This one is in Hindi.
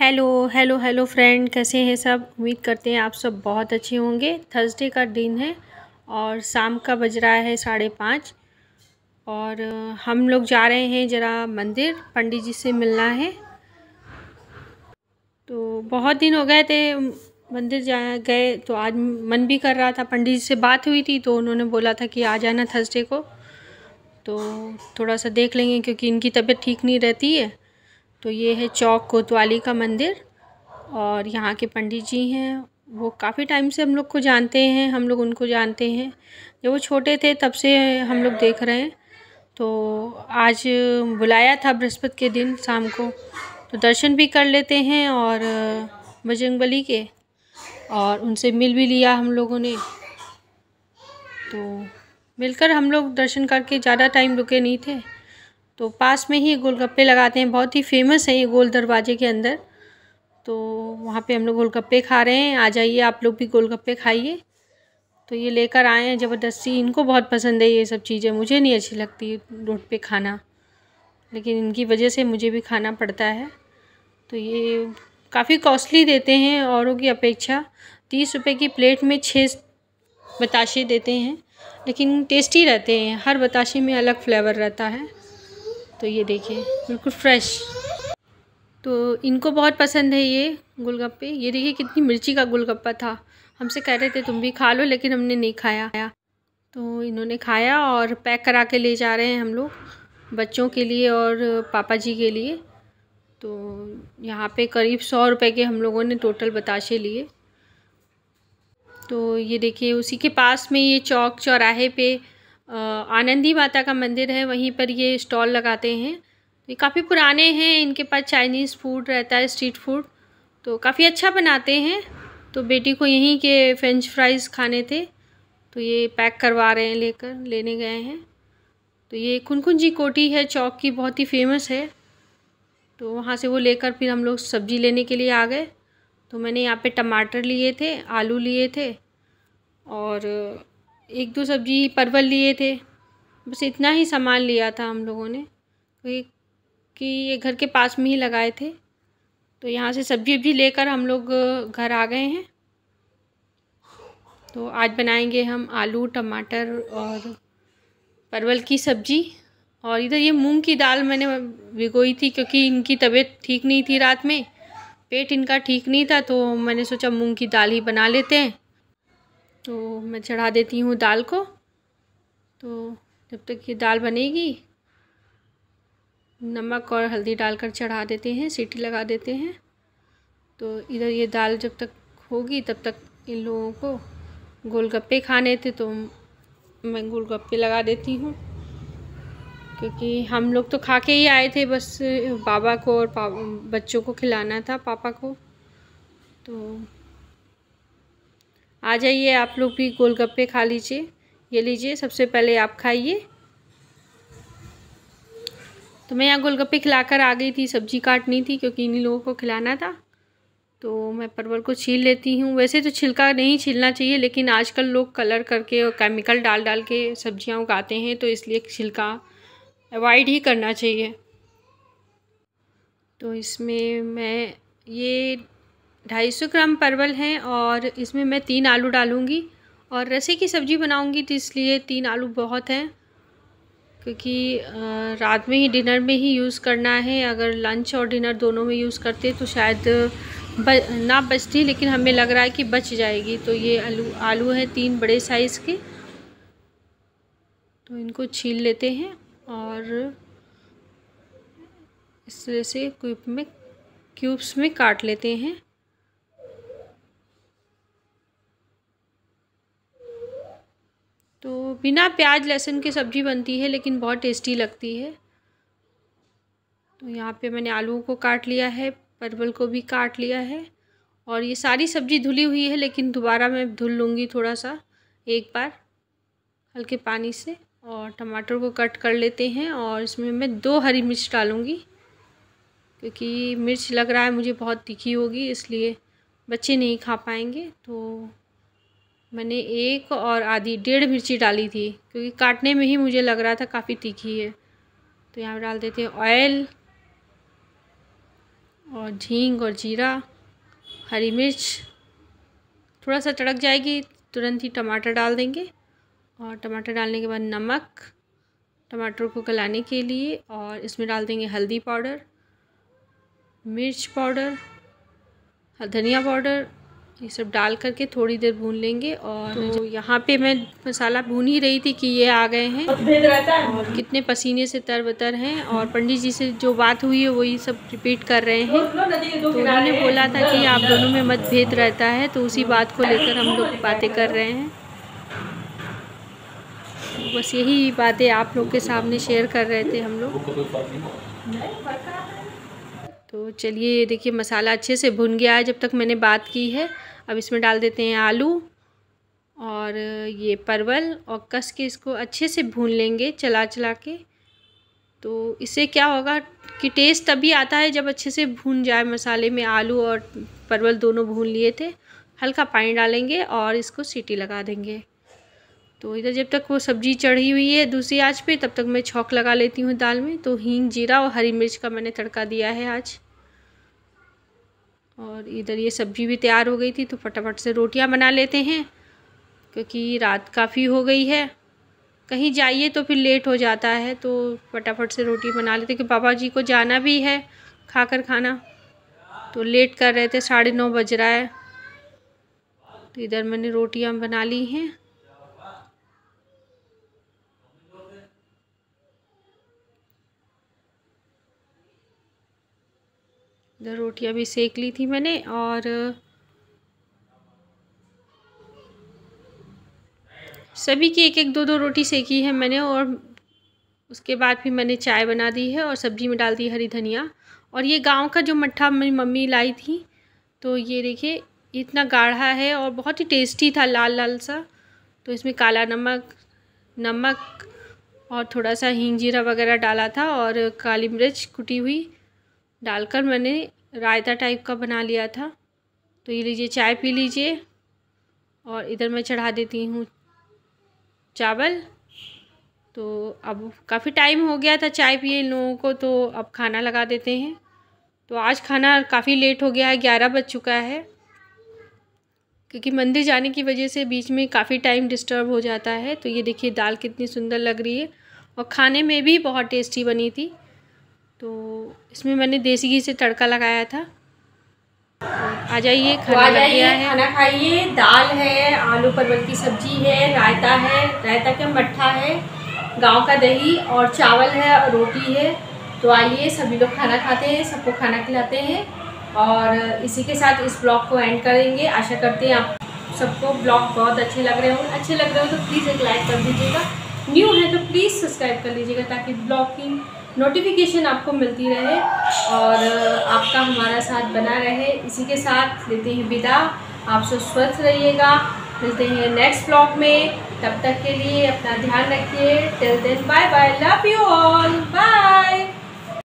हेलो हेलो हेलो फ्रेंड कैसे हैं सब उम्मीद करते हैं आप सब बहुत अच्छे होंगे थर्सडे का दिन है और शाम का बज रहा है साढ़े पाँच और हम लोग जा रहे हैं ज़रा मंदिर पंडित जी से मिलना है तो बहुत दिन हो गए थे मंदिर जा गए तो आज मन भी कर रहा था पंडित जी से बात हुई थी तो उन्होंने बोला था कि आ जाना थर्सडे को तो थोड़ा सा देख लेंगे क्योंकि इनकी तबीयत ठीक नहीं रहती है तो ये है चौक कोतवाली का मंदिर और यहाँ के पंडित जी हैं वो काफ़ी टाइम से हम लोग को जानते हैं हम लोग उनको जानते हैं जब वो छोटे थे तब से हम लोग देख रहे हैं तो आज बुलाया था बृहस्पति के दिन शाम को तो दर्शन भी कर लेते हैं और बजरंग के और उनसे मिल भी लिया हम लोगों ने तो मिलकर हम लोग दर्शन करके ज़्यादा टाइम रुके नहीं थे तो पास में ही गोलगप्पे लगाते हैं बहुत ही फेमस है ये गोल दरवाजे के अंदर तो वहाँ पे हम लोग गोलगप्पे खा रहे हैं आ जाइए आप लोग भी गोलगप्पे खाइए तो ये लेकर आए हैं ज़बरदस्ती इनको बहुत पसंद है ये सब चीज़ें मुझे नहीं अच्छी लगती रोड पे खाना लेकिन इनकी वजह से मुझे भी खाना पड़ता है तो ये काफ़ी कॉस्टली देते हैं औरों की अपेक्षा तीस रुपये की प्लेट में छः बताशे देते हैं लेकिन टेस्टी रहते हैं हर बताशे में अलग फ्लेवर रहता है तो ये देखिए बिल्कुल फ्रेश तो इनको बहुत पसंद है ये गोलगप्पे ये देखिए कितनी मिर्ची का गोलगप्पा था हमसे कह रहे थे तुम भी खा लो लेकिन हमने नहीं खाया तो इन्होंने खाया और पैक करा के ले जा रहे हैं हम लोग बच्चों के लिए और पापा जी के लिए तो यहाँ पे करीब सौ रुपए के हम लोगों ने टोटल बताशे लिए तो ये देखिए उसी के पास में ये चौक चौराहे पे आनंदी माता का मंदिर है वहीं पर ये स्टॉल लगाते हैं ये काफ़ी पुराने हैं इनके पास चाइनीज़ फूड रहता है स्ट्रीट फूड तो काफ़ी अच्छा बनाते हैं तो बेटी को यहीं के फ्रेंच फ्राइज़ खाने थे तो ये पैक करवा रहे हैं लेकर लेने गए हैं तो ये कुनकुन जी कोटी है चौक की बहुत ही फेमस है तो वहाँ से वो लेकर फिर हम लोग सब्ज़ी लेने के लिए आ गए तो मैंने यहाँ पे टमाटर लिए थे आलू लिए थे और एक दो सब्जी परवल लिए थे बस इतना ही सामान लिया था हम लोगों ने कि ये घर के पास में ही लगाए थे तो यहाँ से सब्जी भी लेकर हम लोग घर आ गए हैं तो आज बनाएंगे हम आलू टमाटर और परवल की सब्जी और इधर ये मूंग की दाल मैंने भिगोई थी क्योंकि इनकी तबीयत ठीक नहीं थी रात में पेट इनका ठीक नहीं था तो मैंने सोचा मूंग की दाल ही बना लेते हैं तो मैं चढ़ा देती हूँ दाल को तो जब तक ये दाल बनेगी नमक और हल्दी डालकर चढ़ा देते हैं सीटी लगा देते हैं तो इधर ये दाल जब तक होगी तब तक इन लोगों को गोलगप्पे खाने थे तो मैं गोलगप्पे लगा देती हूँ क्योंकि हम लोग तो खा के ही आए थे बस बाबा को और बच्चों को खिलाना था पापा को तो आ जाइए आप लोग भी गोलगप्पे खा लीजिए ये लीजिए सबसे पहले आप खाइए तो मैं यहाँ गोलगप्पे खिलाकर आ गई थी सब्जी काटनी थी क्योंकि इन्हीं लोगों को खिलाना था तो मैं परवल को छील लेती हूँ वैसे तो छिलका नहीं छीलना चाहिए लेकिन आजकल लोग कलर करके और केमिकल डाल डाल के सब्जियाँ उगाते हैं तो इसलिए छिलका अवॉइड ही करना चाहिए तो इसमें मैं ये ढाई सौ ग्राम परवल हैं और इसमें मैं तीन आलू डालूँगी और रसे की सब्ज़ी बनाऊँगी तो इसलिए तीन आलू बहुत हैं क्योंकि रात में ही डिनर में ही यूज़ करना है अगर लंच और डिनर दोनों में यूज़ करते तो शायद ब, ना बचती लेकिन हमें लग रहा है कि बच जाएगी तो ये आलू आलू हैं तीन बड़े साइज़ के तो इनको छील लेते हैं और इस तरह से क्यूब में क्यूब्स में काट लेते हैं बिना प्याज लहसुन की सब्ज़ी बनती है लेकिन बहुत टेस्टी लगती है तो यहाँ पे मैंने आलूओं को काट लिया है परवल को भी काट लिया है और ये सारी सब्ज़ी धुली हुई है लेकिन दोबारा मैं धुल लूँगी थोड़ा सा एक बार हल्के पानी से और टमाटर को कट कर लेते हैं और इसमें मैं दो हरी मिर्च डालूँगी क्योंकि मिर्च लग रहा है मुझे बहुत तीखी होगी इसलिए बच्चे नहीं खा पाएंगे तो मैंने एक और आधी डेढ़ मिर्ची डाली थी क्योंकि काटने में ही मुझे लग रहा था काफ़ी तीखी है तो यहाँ पर डाल देते हैं ऑयल और झींग और जीरा हरी मिर्च थोड़ा सा तड़क जाएगी तुरंत ही टमाटर डाल देंगे और टमाटर डालने के बाद नमक टमाटर को गलाने के लिए और इसमें डाल देंगे हल्दी पाउडर मिर्च पाउडर धनिया पाउडर ये सब डाल करके थोड़ी देर भून लेंगे और तो यहाँ पे मैं मसाला भून ही रही थी कि ये आ गए हैं और कितने पसीने से तर बतर हैं और पंडित जी से जो बात हुई है वही सब रिपीट कर रहे हैं तो उन्होंने तो बोला था कि आप दोनों में मतभेद रहता है तो उसी बात को लेकर हम लोग बातें कर रहे हैं बस यही बातें आप लोग के सामने शेयर कर रहे थे हम लोग तो चलिए ये देखिए मसाला अच्छे से भुन गया है जब तक मैंने बात की है अब इसमें डाल देते हैं आलू और ये परवल और कस के इसको अच्छे से भून लेंगे चला चला के तो इससे क्या होगा कि टेस्ट तभी आता है जब अच्छे से भून जाए मसाले में आलू और परवल दोनों भून लिए थे हल्का पानी डालेंगे और इसको सीटी लगा देंगे तो इधर जब तक वो सब्जी चढ़ी हुई है दूसरी आँच पे तब तक मैं छौक लगा लेती हूँ दाल में तो हींग जीरा और हरी मिर्च का मैंने तड़का दिया है आज और इधर ये सब्जी भी तैयार हो गई थी तो फटाफट से रोटियां बना लेते हैं क्योंकि रात काफ़ी हो गई है कहीं जाइए तो फिर लेट हो जाता है तो फटाफट से रोटी बना लेते कि पापा जी को जाना भी है खाकर खाना तो लेट कर रहे थे साढ़े नौ बज रहा है तो इधर मैंने रोटियां बना ली हैं इधर रोटियां भी सेक ली थी मैंने और सभी की एक एक दो दो रोटी सेकी है मैंने और उसके बाद फिर मैंने चाय बना दी है और सब्जी में डाल दी हरी धनिया और ये गांव का जो मट्ठा मेरी मम्मी लाई थी तो ये देखिए इतना गाढ़ा है और बहुत ही टेस्टी था लाल लाल सा तो इसमें काला नमक नमक और थोड़ा सा हिंग जीरा वगैरह डाला था और काली मिर्च कुटी हुई डालकर मैंने रायता टाइप का बना लिया था तो ये लीजिए चाय पी लीजिए और इधर मैं चढ़ा देती हूँ चावल तो अब काफ़ी टाइम हो गया था चाय पिए इन लोगों को तो अब खाना लगा देते हैं तो आज खाना काफ़ी लेट हो गया है ग्यारह बज चुका है क्योंकि मंदिर जाने की वजह से बीच में काफ़ी टाइम डिस्टर्ब हो जाता है तो ये देखिए दाल कितनी सुंदर लग रही है और खाने में भी बहुत टेस्टी बनी थी तो इसमें मैंने देसी घी से तड़का लगाया था आ जाइए खाना तो आ जाइए खाना खाइए दाल है आलू परवल की सब्जी है रायता है रायता का मट्ठा है गांव का दही और चावल है और रोटी है तो आइए सभी लोग खाना खाते हैं सबको खाना खिलाते हैं और इसी के साथ इस ब्लॉग को एंड करेंगे आशा करते हैं आप सबको ब्लॉग बहुत अच्छे लग रहे हो अच्छे लग रहे हो तो प्लीज़ एक लाइक कर दीजिएगा न्यू है तो प्लीज़ सब्सक्राइब कर लीजिएगा ताकि ब्लॉग की नोटिफिकेशन आपको मिलती रहे और आपका हमारा साथ बना रहे इसी के साथ लेते हैं विदा आप सब स्वस्थ रहिएगा मिलते हैं नेक्स्ट ब्लॉग में तब तक के लिए अपना ध्यान रखिए till then bye bye love you all bye